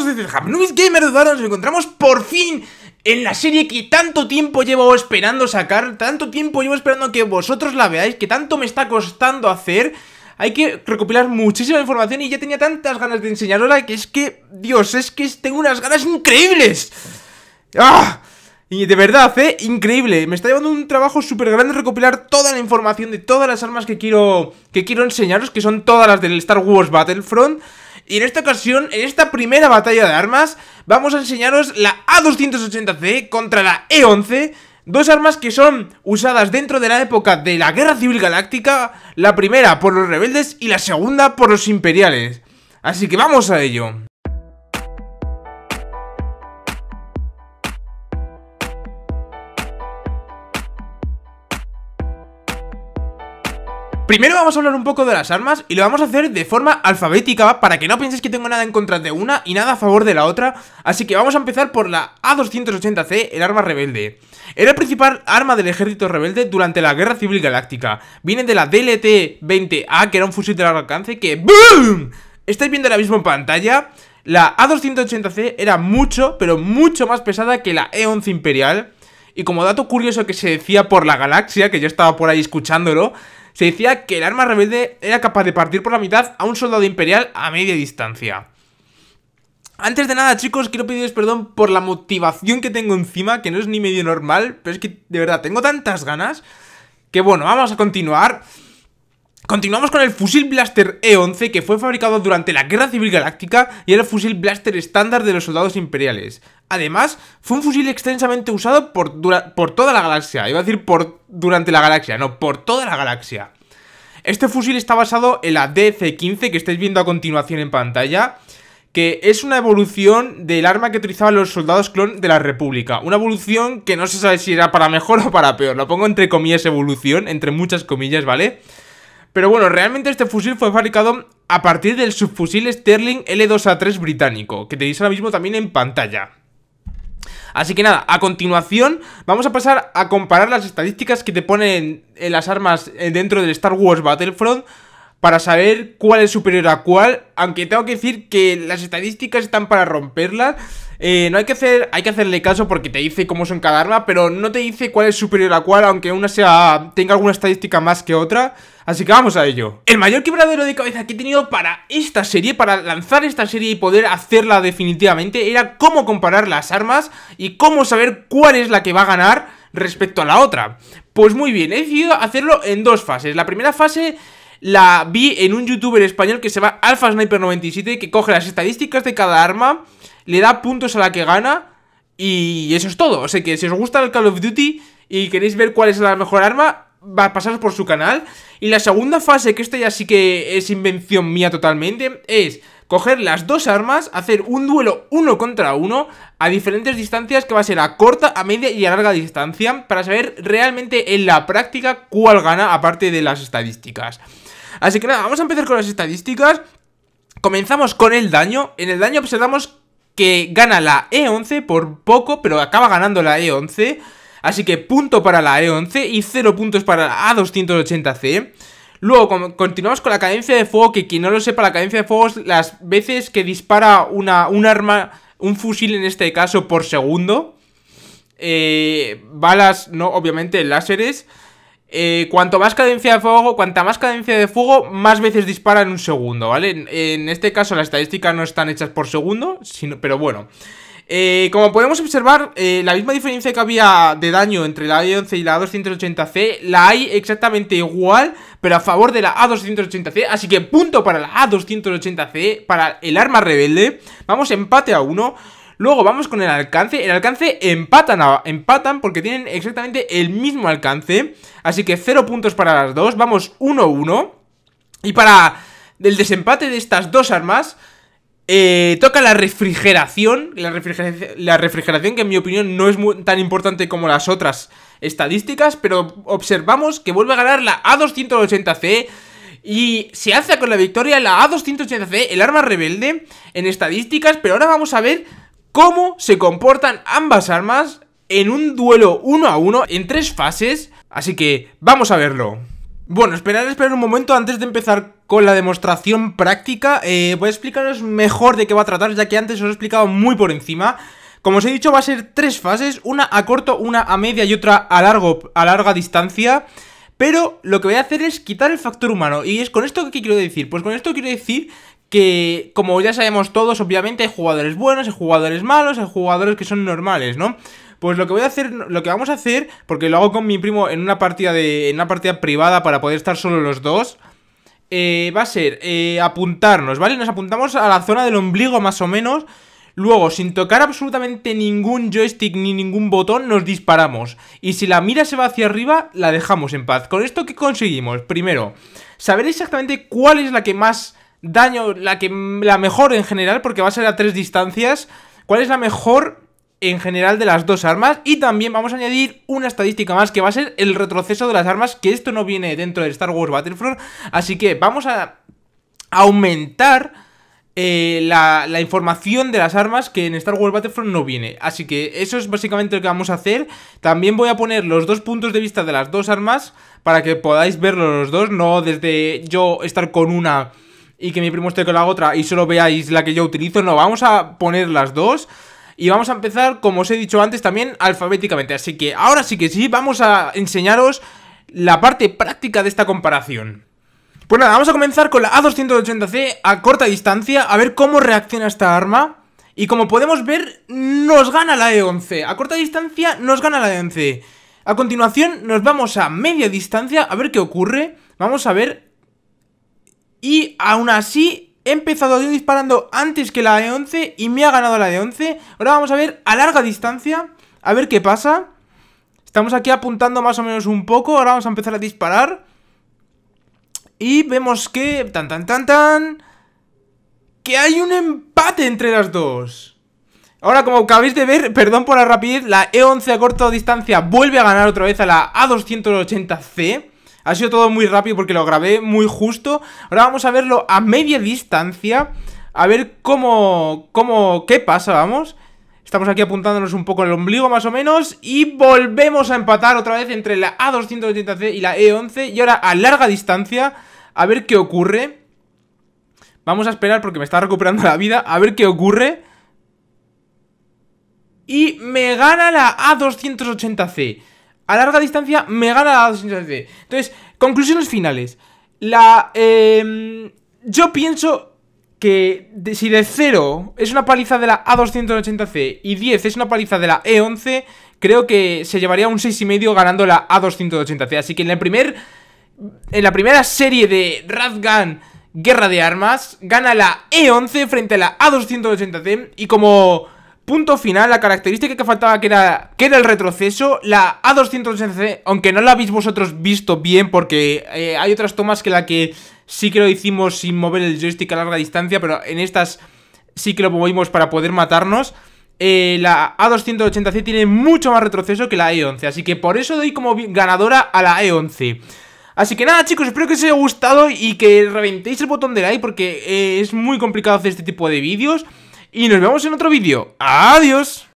de desde Hamnubis Gamer ahora nos encontramos por fin en la serie que tanto tiempo llevo esperando sacar, tanto tiempo llevo esperando que vosotros la veáis, que tanto me está costando hacer hay que recopilar muchísima información y ya tenía tantas ganas de enseñarosla que es que, Dios, es que tengo unas ganas increíbles. ¡Ah! Y de verdad, ¿eh? Increíble. Me está llevando un trabajo súper grande recopilar toda la información de todas las armas que quiero, que quiero enseñaros, que son todas las del Star Wars Battlefront. Y en esta ocasión, en esta primera batalla de armas, vamos a enseñaros la A280C contra la E11 Dos armas que son usadas dentro de la época de la Guerra Civil Galáctica, la primera por los rebeldes y la segunda por los imperiales. Así que vamos a ello. Primero vamos a hablar un poco de las armas y lo vamos a hacer de forma alfabética para que no pienses que tengo nada en contra de una y nada a favor de la otra, así que vamos a empezar por la A280C, el arma rebelde. Era el principal arma del ejército rebelde durante la Guerra Civil Galáctica. Viene de la DLT-20A, que era un fusil de largo alcance que... ¡BOOM! Estáis viendo ahora mismo en pantalla... La A280C era mucho, pero mucho más pesada que la E11 Imperial. Y como dato curioso que se decía por la galaxia, que yo estaba por ahí escuchándolo, se decía que el arma rebelde era capaz de partir por la mitad a un soldado imperial a media distancia. Antes de nada, chicos, quiero pedirles perdón por la motivación que tengo encima, que no es ni medio normal, pero es que de verdad tengo tantas ganas que bueno, vamos a continuar. Continuamos con el fusil Blaster E-11 que fue fabricado durante la Guerra Civil Galáctica y era el fusil Blaster estándar de los soldados imperiales. Además, fue un fusil extensamente usado por, toda la galaxia, iba a decir por durante la galaxia, no, por toda la galaxia. Este fusil está basado en la DC-15 que estáis viendo a continuación en pantalla, que es una evolución del arma que utilizaban los soldados clon de la República. Una evolución que no se sabe si era para mejor o para peor, lo pongo entre comillas evolución, entre muchas comillas, ¿vale? vale pero bueno, realmente este fusil fue fabricado a partir del subfusil Sterling L2A3 británico, que tenéis ahora mismo también en pantalla. Así que nada, a continuación vamos a pasar a comparar las estadísticas que te ponen en eh, las armas eh, dentro del Star Wars Battlefront para saber cuál es superior a cuál, aunque tengo que decir que las estadísticas están para romperlas eh, no hay que hacer, hay que hacerle caso porque te dice cómo son cada arma, pero no te dice cuál es superior a cuál, aunque una sea tenga alguna estadística más que otra. Así que vamos a ello. El mayor quebradero de cabeza que he tenido para esta serie, para lanzar esta serie y poder hacerla definitivamente, era cómo comparar las armas y cómo saber cuál es la que va a ganar respecto a la otra. Pues muy bien, he decidido hacerlo en dos fases. La primera fase la vi en un youtuber español que se llama Alpha Sniper 97 que coge las estadísticas de cada arma le da puntos a la que gana y eso es todo. O sea que si os gusta el Call of Duty y queréis ver cuál es la mejor arma, va a por su canal. Y la segunda fase, que esto ya sí que es invención mía totalmente, es coger las dos armas, hacer un duelo uno contra uno a diferentes distancias que va a ser a corta, a media y a larga distancia para saber realmente en la práctica cuál gana aparte de las estadísticas. Así que nada, vamos a empezar con las estadísticas. Comenzamos con el daño. En el daño observamos que gana la E11 por poco, pero acaba ganando la E11. Así que punto para la E11 y 0 puntos para la A280C. Luego continuamos con la cadencia de fuego, que quien no lo sepa, la cadencia de fuego es las veces que dispara una, un arma, un fusil en este caso, por segundo. Eh, balas, no, obviamente, láseres. Eh, cuanto más cadencia de fuego, cuanta más cadencia de fuego, más veces dispara en un segundo, ¿vale? En, este caso las estadísticas no están hechas por segundo, sino, pero bueno. Eh, como podemos observar, eh, la misma diferencia que había de daño entre la A11 y la A280C la hay exactamente igual, pero a favor de la A280C. Así que punto para la A280C, para el arma rebelde. Vamos empate a uno. Luego vamos con el alcance. El alcance empatan, empatan porque tienen exactamente el mismo alcance. Así que 0 puntos para las dos. Vamos 1-1. Y para el desempate de estas dos armas... Eh, toca la refrigeración, la refrigeración, que en mi opinión no es tan importante como las otras estadísticas, pero observamos que vuelve a ganar la A280C y se hace con la victoria la A280C, el arma rebelde en estadísticas, pero ahora vamos a ver cómo se comportan ambas armas en un duelo uno a uno en tres fases. Así que vamos a verlo. Bueno, esperar, esperar un momento antes de empezar con la demostración práctica. Eh, voy a explicaros mejor de qué va a tratar, ya que antes os he explicado muy por encima. Como os he dicho, va a ser tres fases, una a corto, una a media y otra a, largo, a larga distancia. Pero lo que voy a hacer es quitar el factor humano. ¿Y es con esto que quiero decir? Pues con esto quiero decir que, como ya sabemos todos, obviamente hay jugadores buenos, hay jugadores malos, hay jugadores que son normales, ¿no? Pues lo que voy a hacer, lo que vamos a hacer, porque lo hago con mi primo en una partida de, en una partida privada para poder estar solo los dos, eh, va a ser eh, apuntarnos, ¿vale? Nos apuntamos a la zona del ombligo más o menos. Luego, sin tocar absolutamente ningún joystick ni ningún botón, nos disparamos. Y si la mira se va hacia arriba, la dejamos en paz. ¿Con esto qué conseguimos? Primero, saber exactamente cuál es la que más daño, la, que, la mejor en general, porque va a ser a tres distancias, cuál es la mejor en general de las dos armas y también vamos a añadir una estadística más que va a ser el retroceso de las armas, que esto no viene dentro de Star Wars Battlefront, así que vamos a aumentar eh, la, la, información de las armas que en Star Wars Battlefront no viene. Así que eso es básicamente lo que vamos a hacer. También voy a poner los dos puntos de vista de las dos armas para que podáis verlo los dos, no desde yo estar con una y que mi primo esté con la otra y solo veáis la que yo utilizo. No, vamos a poner las dos. Y vamos a empezar, como os he dicho antes, también alfabéticamente. Así que ahora sí que sí, vamos a enseñaros la parte práctica de esta comparación. Pues nada, vamos a comenzar con la A280C a corta distancia, a ver cómo reacciona esta arma. Y como podemos ver, nos gana la E11. A corta distancia nos gana la E11. A continuación nos vamos a media distancia a ver qué ocurre. Vamos a ver y aún así, he empezado yo disparando antes que la e 11 y me ha ganado la de 11. Ahora vamos a ver a larga distancia, a ver qué pasa. Estamos aquí apuntando más o menos un poco, ahora vamos a empezar a disparar. Y vemos que... Tan, tan, tan, tan... Que hay un empate entre las dos. Ahora, como acabáis de ver, perdón por la rapidez, la E11 a corta distancia vuelve a ganar otra vez a la A280C. Ha sido todo muy rápido porque lo grabé muy justo. Ahora vamos a verlo a media distancia. A ver cómo... cómo... qué pasa, vamos. Estamos aquí apuntándonos un poco en el ombligo más o menos y volvemos a empatar otra vez entre la A280C y la E11 y ahora a larga distancia a ver qué ocurre. Vamos a esperar porque me está recuperando la vida, a ver qué ocurre. Y me gana la A280C. A larga distancia me gana la A280C Entonces, conclusiones finales. La... Em, yo pienso que si de 0 es una paliza de la A280C y 10 es una paliza de la E11, creo que se llevaría un 6,5 ganando la A280C. Así que en, la primer, en la primera serie de Gun Guerra de Armas, gana la E11 frente a la A280C y como Punto final, la característica que faltaba que era, que era el retroceso La a 280 c aunque no la habéis vosotros visto bien Porque eh, hay otras tomas que la que sí que lo hicimos sin mover el joystick a larga distancia Pero en estas sí que lo movimos para poder matarnos eh, La A280C tiene mucho más retroceso que la E11 Así que por eso doy como ganadora a la E11 Así que nada chicos, espero que os haya gustado y que reventéis el botón de like porque eh, es muy complicado hacer este tipo de vídeos y nos vemos en otro vídeo. ¡Adiós!